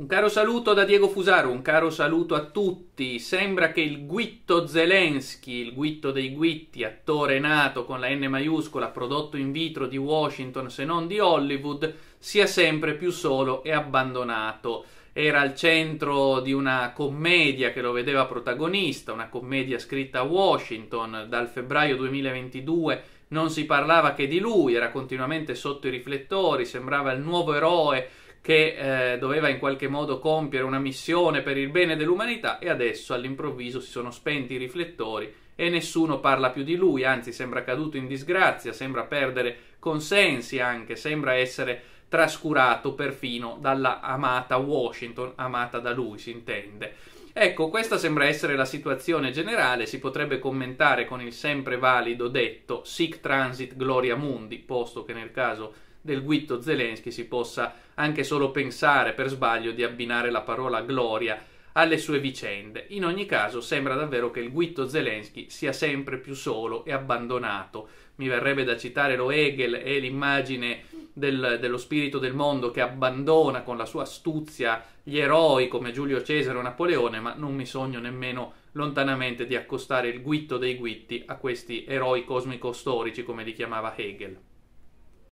Un caro saluto da Diego Fusaro, un caro saluto a tutti. Sembra che il Guitto Zelensky, il Guitto dei Guitti, attore nato con la N maiuscola, prodotto in vitro di Washington se non di Hollywood, sia sempre più solo e abbandonato. Era al centro di una commedia che lo vedeva protagonista, una commedia scritta a Washington dal febbraio 2022. Non si parlava che di lui, era continuamente sotto i riflettori, sembrava il nuovo eroe che eh, doveva in qualche modo compiere una missione per il bene dell'umanità e adesso all'improvviso si sono spenti i riflettori e nessuno parla più di lui, anzi sembra caduto in disgrazia, sembra perdere consensi anche, sembra essere trascurato perfino dalla amata Washington, amata da lui si intende. Ecco, questa sembra essere la situazione generale, si potrebbe commentare con il sempre valido detto sic transit gloria mundi, posto che nel caso del guitto Zelensky si possa anche solo pensare per sbaglio di abbinare la parola gloria alle sue vicende. In ogni caso sembra davvero che il guitto Zelensky sia sempre più solo e abbandonato. Mi verrebbe da citare lo Hegel e l'immagine del, dello spirito del mondo che abbandona con la sua astuzia gli eroi come Giulio Cesare o Napoleone, ma non mi sogno nemmeno lontanamente di accostare il guitto dei guitti a questi eroi cosmico-storici come li chiamava Hegel.